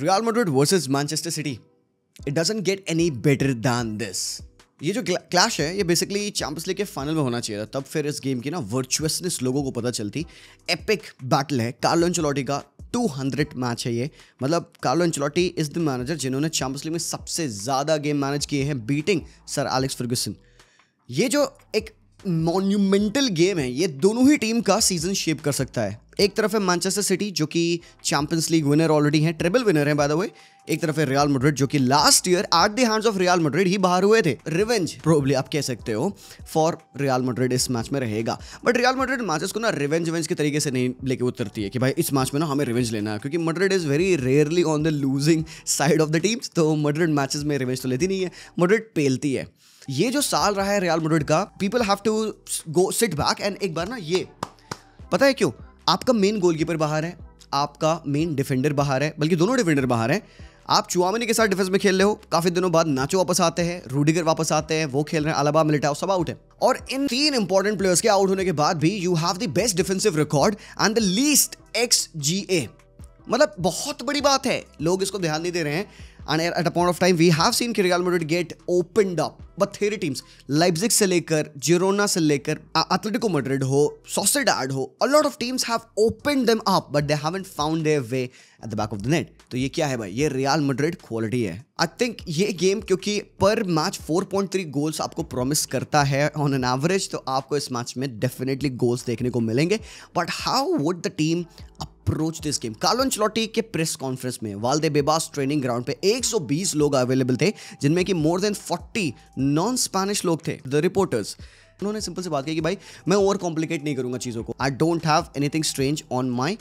Real Madrid versus Manchester City it doesn't get any better than this ये जो clash है ये basically Champions League के final में होना चाहिए था तब फिर इस गेम की ना वर्चुअसनेस लोगों को पता चलती एपिक बैटल है कार्लो चलोटी का 200 मैच है ये मतलब Carlo Ancelotti is the manager जिन्होंने चैंपियंस लीग में सबसे ज़्यादा गेम मैनेज किए हैं बीटिंग सर एलेक्स फर्गसन ये जो एक मोन्यूमेंटल गेम है ये दोनों ही टीम का सीजन शेप कर सकता है एक तरफ है मैनचेस्टर सिटी जो कि चैंपियंस लीग विनर ऑलरेडी है ट्रिबल विनर है बाय द वे एक तरफ है रियल मड्रिड जो कि last year at the hands of Real Madrid ही बाहर हुए थे रिवेंज प्रोबली आप कह सकते हो फॉर रियल मड्रिड इस मैच में रहेगा बट रियल मड्रिड मैचेस को ना रिवेंज वेंज के तरीके से नहीं लेके उतरती है कि भाई इस मैच में ना हमें रिवेंज लेना है क्योंकि Madrid is very rarely on the losing side of the teams तो मड्रिड मैचेस में रिवेंज तो लेती नहीं है मड्रिड पेलती है ये जो साल रहा है रियल मड्रिड का people have to go sit back and एक बार ना ये पता है क्यों आपका मेन गोलकीपर बाहर है आपका मेन डिफेंडर बाहर है बल्कि दोनों डिफेंडर बाहर हैं आप चुआमनी के साथ डिफेंस में खेल रहे हो काफी दिनों बाद नाचो वापस आते हैं रूडिगर वापस आते हैं वो खेल रहे हैं अलाबा मिलिटाओ सब आउट है और इन तीन इंपॉर्टेंट प्लेयर्स के आउट होने के बाद भी you have the best defensive record and the least X मतलब बहुत बड़ी बात है लोग इसको ध्यान नहीं दे रहे हैं And at a point of time, we have seen Real Madrid get opened up. But three teams, Leipzig se Girona se Atletico Madrid ho, Sociedad ho, a lot of teams have opened them up, but they haven't found their way at the back of the net तो ये क्या है भाई ये real Madrid quality है I think ये game क्योंकि पर मैच 4.3 गोल्स आपको प्रॉमिस करता है ऑन एन एवरेज तो आपको इस मैच में डेफिनेटली गोल्स देखने को मिलेंगे but how would the team approach this game Carlo Ancelotti के प्रेस कॉन्फ्रेंस में वालदे बेबास ट्रेनिंग ग्राउंड पे 120 लोग अवेलेबल थे जिनमें कि मोर देन 40 नॉन स्पैनिश लोग थे द रिपोर्टर्स उन्होंने सिंपल से बात की कि भाई मैं ओवर कॉम्प्लिकेट नहीं करूंगा चीज़ों को I don't have anything strange on my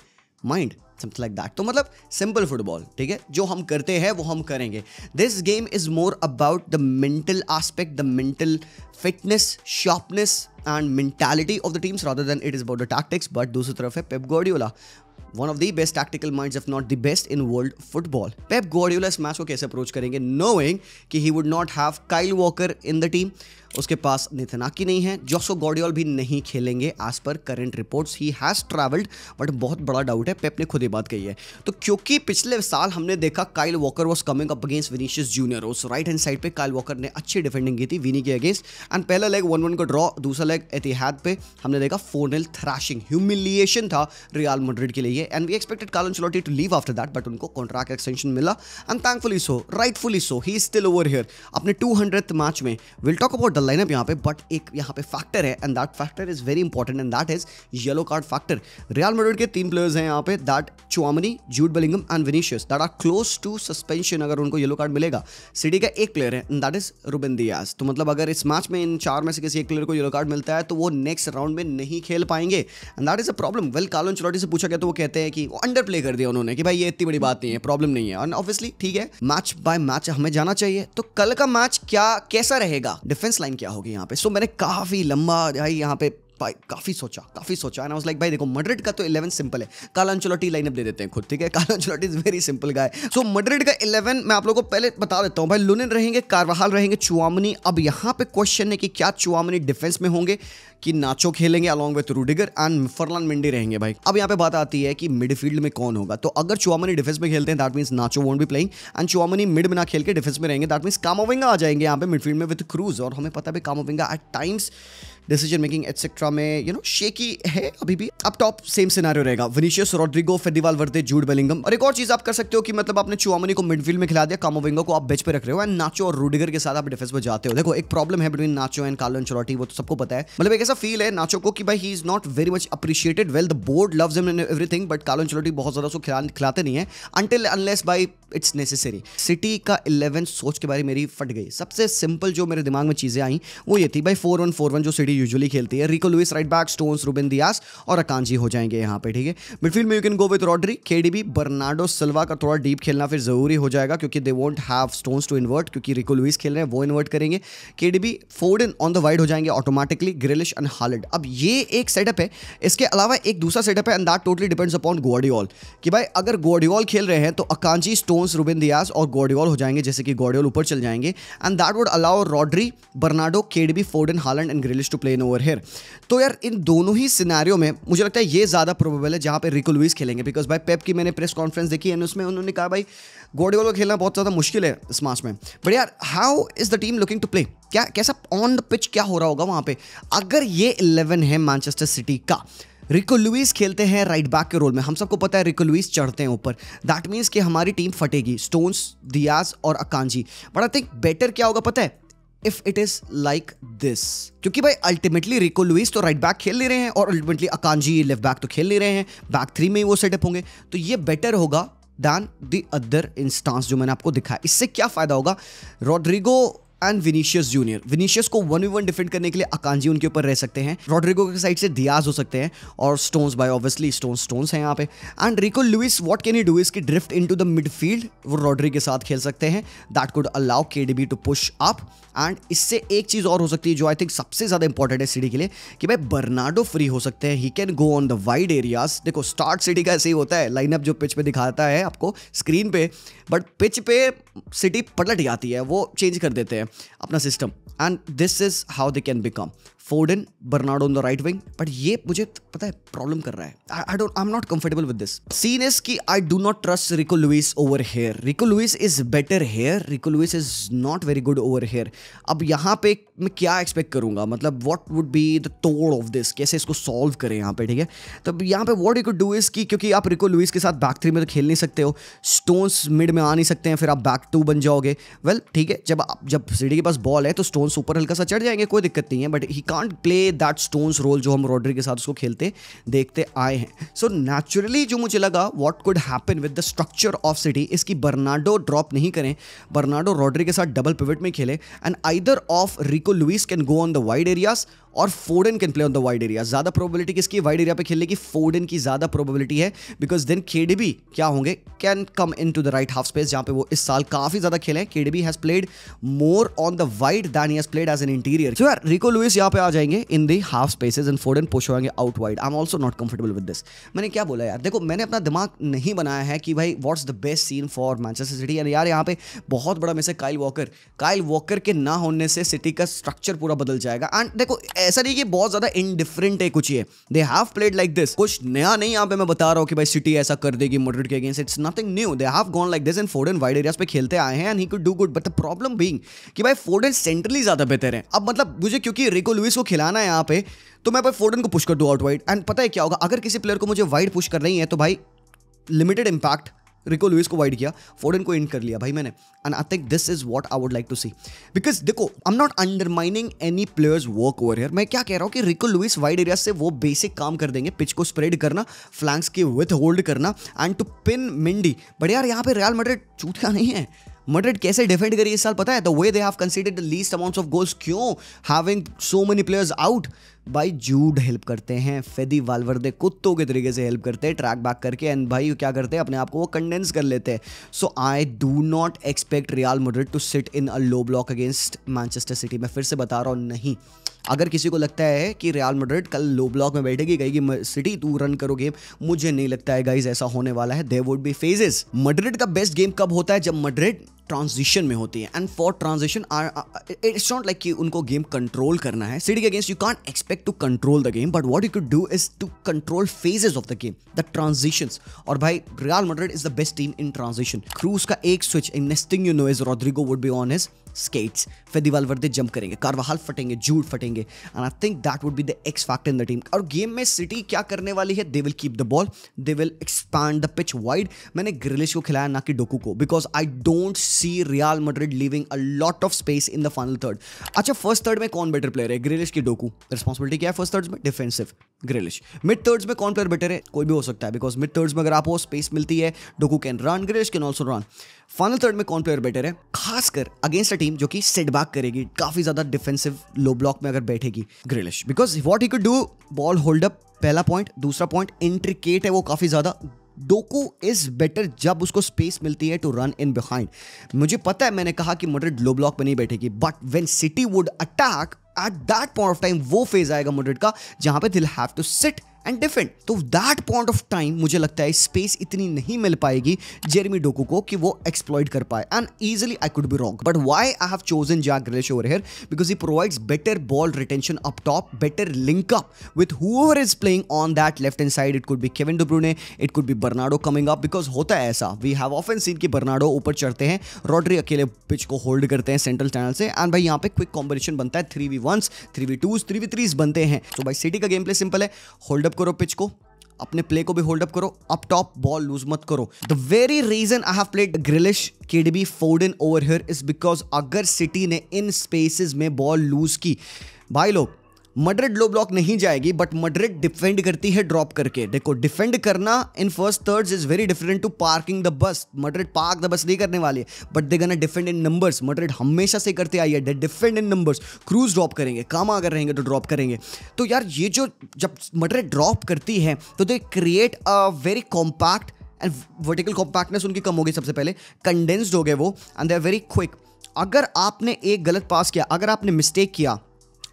mind something like that तो मतलब सिंपल फुटबॉल ठीक है जो हम करते हैं वो हम करेंगे this game is more about the mental aspect the mental fitness sharpness and mentality of the teams rather than it is about the tactics but दूसरी तरफ है Pep Guardiola one of the best tactical mind of not the best in world football Pep Guardiola इस match को कैसे approach करेंगे knowing की he would not have Kyle Walker in the team उसके पास नितनाकी नहीं है जोसो गॉडियोल भी नहीं खेलेंगे as per current reports he has travelled but बहुत बड़ा डाउट है पेप ने खुद ही बात कही है तो क्योंकि पिछले साल हमने देखा Kyle Walker was coming up against Vinicius Junior उस राइट हैंड साइड पे काइल वॉकर ने अच्छी डिफेंडिंग की थी विनी के अगेंस्ट एंड पहला लेग वन वन का ड्रॉ दूसरा लेग एहतियात पे हमने देखा फोर थ्रैशिंग ह्यूमिलिएशन था रियाल मड्रिड के लिए चाहिए and we expected Carlo Ancelotti to leave after that but उनको कॉन्ट्रैक्ट एक्सटेंशन मिला and thankfully so rightfully so he is still over here अपने टू हंड्रेड मैच में will talk about the lineup यहाँ पे but एक यहाँ पे factor है and that factor is very important and that is yellow card factor Real Madrid के तीन प्लेयर्स हैं यहाँ पे that Tchouameni Jude बलिंगम and Vinicius that are close to suspension अगर उनको येलो कार्ड मिलेगा सिटी का एक प्लेयर है and that is Ruben Dias तो मतलब अगर इस मैच में इन चार में से किसी एक प्लेयर को येलो कार्ड मिलता है तो वो नेक्स्ट राउंड में नहीं खेल पाएंगे and that is a problem well Carlo Ancelotti से पूछा गया तो वो कहते कहते हैं कि अंडर प्ले कर दिया उन्होंने कि भाई ये इतनी बड़ी बात नहीं है प्रॉब्लम नहीं है और ऑब्वियसली ठीक है मैच बाय मैच हमें जाना चाहिए तो कल का मैच क्या कैसा रहेगा डिफेंस लाइन क्या होगी यहाँ पे सो so, मैंने काफी लंबा भाई यहाँ पे भाई काफ़ी सोचा काफ़ी सोचा एंड आई लाइक भाई देखो मड्रिड का तो इलेवन सिंपल है काला चलोटी लाइनअप दे देते हैं खुद ठीक है Carlo Ancelotti is very simple guy so Madrid का इलेवन मैं आप लोगों को पहले बता देता हूँ भाई लुनिन रहेंगे कारवाहाल रहेंगे चुआमनी अब यहाँ पे क्वेश्चन है कि क्या चुआमनी डिफेंस में होंगे कि नाचो खेलेंगे along with Rudiger and Ferland Mendy रहेंगे भाई अब यहाँ पे बात आती है कि मिडफील्ड में कौन होगा तो अगर चुआमनी डिफेंस में खेलते हैं that means Nacho would be playing and Tchouameni mid में ना खेल के डिफेंस में रहेंगे दैट मीन्स कामोविंगा आ जाएंगे यहाँ पे मिडफील्ड में विथ क्रूज और हमें पता भी Camavinga at times decision making etcetera में यू नो शेकी है अभी भी अब टॉप सेम सिनारियो रहेगा Vinicius Rodrygo Fede Valverde Jude Bellingham और एक और चीज आप कर सकते हो कि मतलब आपने चुआमनी को मिडफील्ड में खिला दिया कामोविंगो को आप बेच पे रख रहे हो एंड नाचो और रूडिगर के साथ आप डिफेंस में जाते हो देखो एक प्रॉब्लम है बिटवीन नाचो एंड कार्लन चोरोटी वो तो सबको पता है मतलब एक ऐसा फील है नाचो को कि भाई he is not very much appreciated well the board loves him and everything but Carlo Ancelotti बहुत ज्यादा उसको खिलाते नहीं है until unless by it's necessary City का इलेवन सोच के बारे में मेरी फट गई सबसे सिंपल जो मेरे दिमाग में चीज़ें आई वो ये थी भाई फोर वन फोर वन जो सिटी यूजुअली खेलती है Rico Lewis right back Stones Ruben Dias और अकांजी हो जाएंगे यहाँ पे ठीक है मिडफील्ड में you can go with Rodri K D Bernardo Silva का थोड़ा डीप खेलना फिर जरूरी हो जाएगा क्योंकि they won't have Stones to invert क्योंकि रिको लुइस खेल रहे हैं वो इन्वर्ट करेंगे K D in on the wide हो जाएंगे ऑटोमेटिकली ग्रिलिश एंड हालड अब ये एक सेटअप है इसके अलावा एक दूसरा सेटअप है and that totally depends upon Gvardiol कि भाई अगर गोडियॉल खेल रहे हैं तो Akanji Stone expose Ruben Dias और गॉडियोल हो जाएंगे जैसे कि गॉडियोल ऊपर चल जाएंगे and that would allow Rodri Bernardo KDB Foden Haaland and Grealish to play in over here तो यार इन दोनों ही सिनारियों में मुझे लगता है ये ज़्यादा प्रोबेबल है जहाँ पे रिको लुइस खेलेंगे बिकॉज भाई पेप की मैंने प्रेस कॉन्फ्रेंस देखी एंड उसमें उन्होंने कहा भाई गॉडियोल को खेलना बहुत ज़्यादा मुश्किल है इस मैच में बट यार how is the team looking to play क्या कैसा ऑन द पिच क्या हो रहा होगा वहाँ पे अगर ये इलेवन है मैनचेस्टर सिटी का रिको लुइस खेलते हैं राइट बैक के रोल में हम सबको पता है रिको लुइस चढ़ते हैं ऊपर दैट मीन्स कि हमारी टीम फटेगी स्टोन्स दियाज और Akanji but I think better क्या होगा पता है if it is like this क्योंकि भाई अल्टीमेटली रिको लुइस तो राइट बैक खेल ले रहे हैं और अल्टीमेटली अकांजी लेफ्ट बैक तो खेल ले रहे हैं बैक थ्री में ही वो सेटअप होंगे तो ये बेटर होगा दैन द अदर इंस्टांस जो मैंने आपको दिखाया इससे क्या फ़ायदा होगा Rodrygo and Vinicius Junior Vinicius को वन वी वन डिफेंड करने के लिए अकांजी उनके ऊपर रह सकते हैं रॉड्रिगो के साइड से दियाज हो सकते हैं और Stones by obviously Stone Stones हैं यहाँ पे and Rico Lewis what can you do इसकी drift in to the midfield वो रॉड्री के साथ खेल सकते हैं that could allow K D B to push up and इससे एक चीज़ और हो सकती है जो आई थिंक सबसे ज़्यादा इंपॉर्टेंट है सिटी के लिए कि भाई बर्नाडो फ्री हो सकते हैं he can go on the wide areas देखो स्टार्ट सिटी का ऐसे ही होता है लाइनअप जो पिच पे दिखाता है आपको स्क्रीन पे बट पिच पे सिटी पलट जाती है वो चेंज कर देते हैं apna system and this is how they can become Foden Bernardo on the right wing but ये मुझे पता है प्रॉब्लम कर रहा है I don't I am not comfortable with this scene is कि I do not trust Rico Lewis over here Rico Lewis is better here Rico Lewis is not very good over here अब यहाँ पे मैं क्या expect करूंगा मतलब what would be the तोड़ of this कैसे इसको सॉल्व करें यहाँ पे ठीक है तो यहाँ पे what you could do is की क्योंकि आप रिको लुइस के साथ बैक थ्री में तो खेल नहीं सकते हो स्टोन्स मिड में आ नहीं सकते हैं फिर आप बैक टू बन जाओगे वेल well, ठीक है जब आप जब सीडी के पास बॉल है तो स्टोन्स ऊपर हल्का सा चढ़ जाएंगे कोई दिक्कत नहीं है but he can't play that Stones role जो हम रॉड्री के साथ उसको खेलते देखते आए हैं सो so, नेचुरली जो मुझे लगा what could happen with the structure of City इसकी बर्नाडो ड्रॉप नहीं करें बर्नाडो रॉड्री के साथ डबल पिवट में खेले and either of Rico Lewis can go on the wide areas और Foden can play on the wide area ज़्यादा probability किसकी वाइड एरिया पे खेलने की फोडन की ज़्यादा प्रोबेबिलिटी है बिकॉज देन केडीबी क्या होंगे can come in to the right half space जहां पे वो इस साल काफ़ी ज़्यादा खेले हैं has played more on the wide than he played as an interior so यार रिको लुइस यहाँ पे आ जाएंगे in the half spaces and Foden push होंगे out wide I am also not comfortable with this मैंने क्या बोला यार देखो मैंने अपना दिमाग नहीं बनाया है कि भाई what's the best scene for Manchester City and यार यहाँ पे बहुत बड़ा मिस है काइल वॉकर काइल वॉकर के ना होने से सिटी का स्ट्रक्चर पूरा बदल जाएगा एंड देखो ऐसा नहीं कि बहुत ज्यादा इनडिफरेंट है कुछ ये they have played like this कुछ नया नहीं यहाँ पे मैं बता रहा हूँ कि भाई सिटी ऐसा कर देगी मॉडरेट के against it's nothing new they have gone like this in Foden wide areas पे खेलते आए हैं and he could do good but the problem being कि भाई फोर्डन सेंट्रली ज्यादा बेहतर है अब मतलब मुझे क्योंकि रिको लुइस को खिलाना है यहाँ पे तो मैं भाई फोर्डन को पुश कर दूँ आउट वाइड एंड पता है क्या होगा अगर किसी प्लेयर को मुझे वाइड पुश कर रही है तो भाई लिमिटेड इंपैक्ट रिको लुइस को वाइड किया फोर्डन को इन कर लिया भाई मैंने and I think this is what I would like to see because देखो I am not undermining any players work over here मैं क्या कह रहा हूँ कि रिको लुइस वाइड एरिया से वो बेसिक काम कर देंगे पिच को स्प्रेड करना फ्लैंक्स की विथ होल्ड करना and to pin Mendy but यार यहाँ पे रियल मेडर चूतिया नहीं है मड्रिड कैसे डिफेंड करी इस साल पता है the way they have conceded the least amounts of goals क्यों having so many players out भाई जूड हेल्प करते हैं फेदी वालवरदे कुत्तों के तरीके से हेल्प करते हैं ट्रैक बैक करके एंड भाई क्या करते हैं अपने आप को वो कंडेंस कर लेते हैं so I do not expect Real Madrid to sit in a low block against Manchester City मैं फिर से बता रहा हूँ नहीं अगर किसी को लगता है कि रियाल मड्रिड कल लो ब्लॉक में बैठेगी कहेगी सिटी तू रन करो गेम मुझे नहीं लगता है गाइज ऐसा होने वाला है they would be phases Madrid का बेस्ट गेम कब होता है जब मड्रिड ट्रांजिशन में होती है and for transition it's not like कि उनको गेम कंट्रोल करना है सिटी के against you can't expect to control the game but what you could do is to control phases of the game the transition और भाई Real Madrid is the best team in transition Kroos का एक switch in nesting you know is Rodrygo would be on his skates फिर Valverde jump करेंगे Carvajal फटेंगे Jude फटेंगे and I think that would be the X factor in the team और game में City क्या करने वाली है they will keep the ball they will expand the pitch wide मैंने ग्रिलिश को खिलाया ना कि डोकू को because I don't see Real Madrid leaving a lot of space in the final third अच्छा फर्स्ट थर्ड में कौन बेटर प्लेयर है ग्रिलिश की डोकू रिस्पॉन्सिबिलिटी क्या है फर्स्ट थर्ड में डिफेंसिव ग्रिलिश मिड थर्ड्स में कौन प्लेयर बेटर है कोई भी हो सकता है बिकॉज मिड थर्ड्स में अगर आपको स्पेस मिलती है Doku can run Grealish can also run final third में कौन प्लेयर बेटर है खासकर अगेंस्ट अ टीम जो कि सेटबैक करेगी काफी ज्यादा डिफेंसिव लो ब्लॉक में अगर बैठेगी Grealish because what you could do ball hold up पहला पॉइंट दूसरा पॉइंट इंट्रिकेट है वो काफी ज्यादा डोकू इज बेटर जब उसको स्पेस मिलती है टू रन इन बिहाइंड मुझे पता है मैंने कहा कि मोड्रिड लो ब्लॉक पर नहीं बैठेगी but when City would attack at that point of time वो फेज आएगा मोड्रिड का जहां पे they'll have to sit and different तो दैट पॉइंट ऑफ टाइम मुझे लगता है स्पेस इतनी नहीं मिल पाएगी जेरमी डोको को कि वो एक्सप्लॉइट कर पाए and easily I could be wrong but why I have chosen Jack Grealish over here because he provides better ball retention up top better link up with whoever is playing on that left hand side it could be Kevin De Bruyne it could be Bernardo coming up because होता है ऐसा we have often seen कि Bernardo ऊपर चढ़ते हैं Rodri अकेले pitch को hold करते हैं सेंट्रल चैनल से एंड भाई यहाँ पे क्विक कॉम्बिनेशन बनता है three v ones three v twos three v threes बनते हैं तो भाई सिटी का गेम प्ले सिंपल है होल्ड होल्डअप करो पिच को अपने प्ले को भी होल्डअप करो अप टॉप बॉल लूज मत करो the very reason I have played Grealish फोर्ड Foden over here is because अगर सिटी ने इन स्पेसेस में बॉल लूज की भाई लोग मड्रिड लो ब्लॉक नहीं जाएगी बट मड्रिड डिफेंड करती है ड्रॉप करके देखो डिफेंड करना in first third is very different to parking the bus Madrid park the bus नहीं करने वाली है बट दे गना डिफेंड इन नंबर्स मड्रिड हमेशा से करते आई है defend in numbers Kroos drop करेंगे काम अगर रहेंगे तो ड्रॉप करेंगे तो यार ये जो जब मड्रिड ड्रॉप करती है तो they create a very compact and vertical compactness उनकी कम होगी सबसे पहले कंडेंस्ड हो गए वो and they are very quick अगर आपने एक गलत पास किया अगर आपने मिस्टेक किया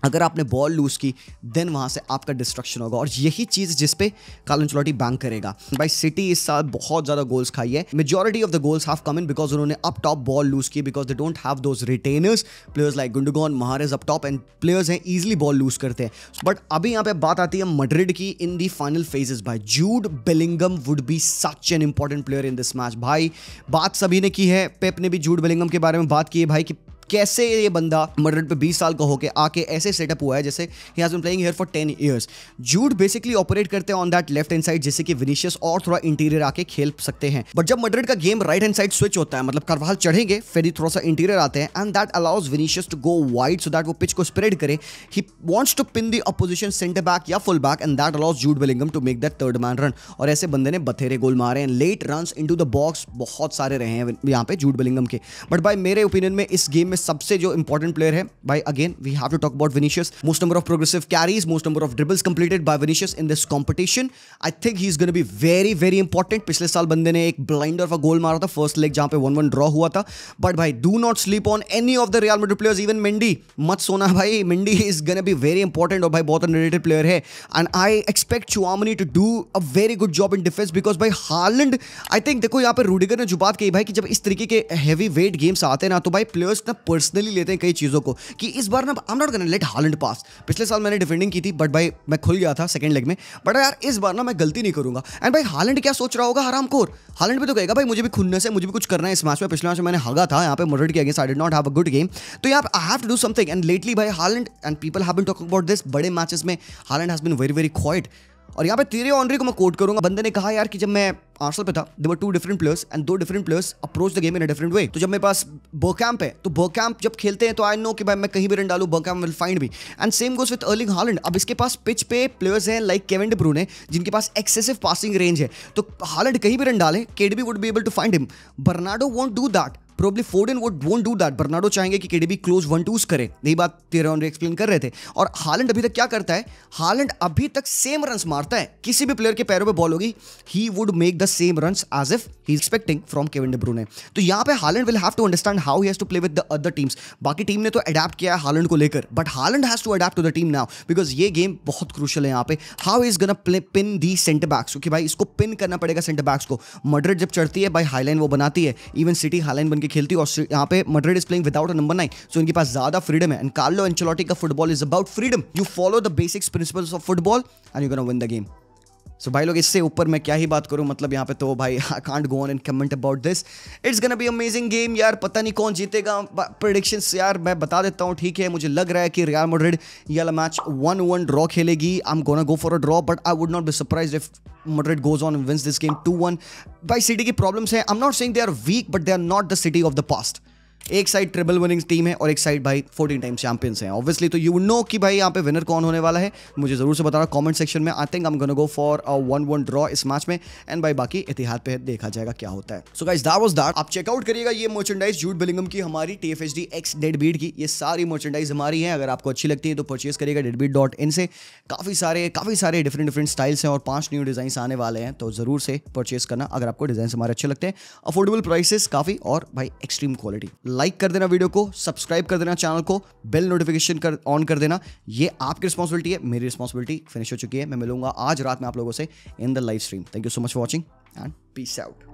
अगर आपने बॉल लूज की देन वहां से आपका डिस्ट्रक्शन होगा और यही चीज़ जिस पे कालन चलोटी बैंक करेगा भाई सिटी इस साल बहुत ज़्यादा गोल्स खाई है majority of the goals have come in because उन्होंने अप टॉप बॉल लूज की because they don't have those retainers players like Gündogan Mahrez up top and players हैं ईजिली बॉल लूज करते हैं बट अभी यहाँ पे बात आती है मड्रिड की इन दी फाइनल फेजेस भाई Jude Bellingham would be such an important player in this match भाई बात सभी ने की है पेप ने भी जूड बेलिंगम के बारे में बात की है भाई कि कैसे ये बंदा मर्डर पे 20 साल का होकर आके ऐसे सेटअप हुआ है जैसे he has been playing here for 10 years Jude basically operate करते हैं on that left hand side जैसे कि विनिशियस और थोड़ा इंटीरियर आके खेल सकते हैं बट जब मर्डर का game right hand side switch होता है मतलब करवाल चढ़ेंगे फिर ही थोड़ा सा इंटीरियर आते हैं and that allows Vinicius to go wide so that वो पिच को स्प्रेड करे he wants to pin the opposition centre back या full back and that allows Jude Bellingham to make that third man run और ऐसे बंदे ने बथेरे goal मारे हैं late run in the box बहुत सारे रहे हैं यहाँ पे जूड बिलिंगम के बट बाय मेरे ओपिनियन में इस गेम में में सबसे जो इंपॉर्टेंट प्लेयर है बाई again we have to talk about Vinicius most number of progressive carries most number of dribbles completed by Vinicius in this competition I think he is gonna be very very important पिछले साल बंदे ने एक blind of a गोल मारा था first leg जहां पे one one draw हुआ था बट भाई do not sleep on any of the Real Madrid players even Mendy मत सोना भाई Mendy is gonna be very important और भाई बहुत अनरेटेड प्लेयर है and I expect Tchouameni to do a very good job in defence because भाई Haaland I think देखो यहाँ पर रूडिगर ने जो बात कही भाई कि जब इस तरीके के हैवी वेट गेम्स आते हैं ना तो भाई प्लेयर्स ना पर्सनली लेते हैं कई चीज़ों को कि इस बार ना I am not gonna let Haaland pass पिछले साल मैंने डिफेंडिंग की थी बट भाई मैं खुल गया था सेकंड लेग में बट यार इस बार ना मैं गलती नहीं करूंगा एंड भाई हालैंड क्या सोच रहा होगा हराम कोर हालैंड भी तो कहेगा भाई मुझे भी खुलने से मुझे भी कुछ करना है इस मैच में पिछले मैच में मैंने हगा था यहाँ पे मर्डर किया गया I did not have a good game तो यहाँ I have to do something and lately भाई Haaland and people have been talk about this बड़े मैचेस में Haaland has been very very quiet और यहाँ पे तेरे ऑनरी को मैं कोट करूंगा बंदे ने कहा यार कि जब मैं आर्सल पे था there two different players and दो different players approach the game in different way तो जब मेरे पास बो कैंप है तो बो कैंप जब खेलते हैं तो आई नो कि भाई मैं कहीं भी रन डालू बो कैम्प विल फाइंड भी and same goes with Erling Haaland अब इसके पास पिच पे प्लेयर्स हैं लाइक केवन ने जिनके पास एक्सेसिव पासिंग रेंज है तो हालैंड कहीं भी रन डाले KDB would be able to find him Bernardo won't do that probably Foden won't won't do that Bernardo चाहेंगे कि केडीबी क्लोज वन टूज करे यही बात तेरा एक्सप्लेन कर रहे थे और हालैंड अभी तक क्या करता है हालैंड अभी तक सेम रन मारता है किसी भी प्लेयर के पैरों पर बॉल होगी he would make the same run as if he expecting from Kevin ने तो यहाँ पे Haaland will have to understand how he's to play with the other teams बाकी टीम ने तो अडेप्ट किया है हालैंड को लेकर but Haaland has to adapt to the team now because ये गेम बहुत क्रूशल है यहाँ पे how is gonna play pin the centre backs क्योंकि भाई इसको पिन करना पड़ेगा सेंटर बैक्स को मडरेट जब चढ़ती है भाई हाईलाइन वो बनाती है इवन सिटी हाईलाइन बन की खेलती है और यहाँ पे Madrid is playing without number nine so इनके पास ज्यादा फ्रीडम है एंड कार्लो एंचलॉटी का football is about freedom you follow the basics principles of football and you can win the game so भाई लोग इससे ऊपर मैं क्या ही बात करूं मतलब यहाँ पे तो भाई I can't go on and comment about this it's gonna be amazing game यार पता नहीं कौन जीतेगा प्रडिक्शन यार मैं बता देता हूँ ठीक है मुझे लग रहा है कि रियल मड्रिड ये मैच वन वन ड्रॉ खेलेगी I am gonna go for a draw but I would not be surprise if Madrid goes on wins this game two one भाई सिटी की प्रॉब्लम्स है I am not saying they are weak but they are not the City of the past एक side triple winning team है और एक side भाई fourteen time champions हैं obviously तो यू नो कि भाई यहाँ पे विनर कौन होने वाला है मुझे जरूर से बताना कॉमेंट सेक्शन में आई थिंक हम go for one one draw इस मैच में एंड भाई बाकी इतिहास पे देखा जाएगा क्या होता है so guys that was that आप चेकआउट करिएगा ये मर्चेंडाइज जूट बिलिंगम की हमारी T F H D X beat की ये सारी मर्चेंडाइज हमारी है अगर आपको अच्छी लगती है तो परचेज करिएगा डेड बीट डॉट इन से काफ़ी सारे काफ़ी सारे डिफरेंट डिफरेंट स्टाइल्स हैं और पांच न्यू डिज़ाइन आने वाले हैं तो ज़रूर से परचेज करना अगर आपको डिज़ाइन हमारे अच्छे लगते हैं अफोर्डेबल प्राइसेस काफ़ी और भाई एक्सट्रीम क्वालिटी लाइक कर देना वीडियो को सब्सक्राइब कर देना चैनल को बेल नोटिफिकेशन कर ऑन कर देना ये आपकी रिस्पॉन्सिबिलिटी है मेरी रिस्पॉन्सिबिलिटी फिनिश हो चुकी है मैं मिलूंगा आज रात में आप लोगों से in the live stream thank you so much for watching and peace out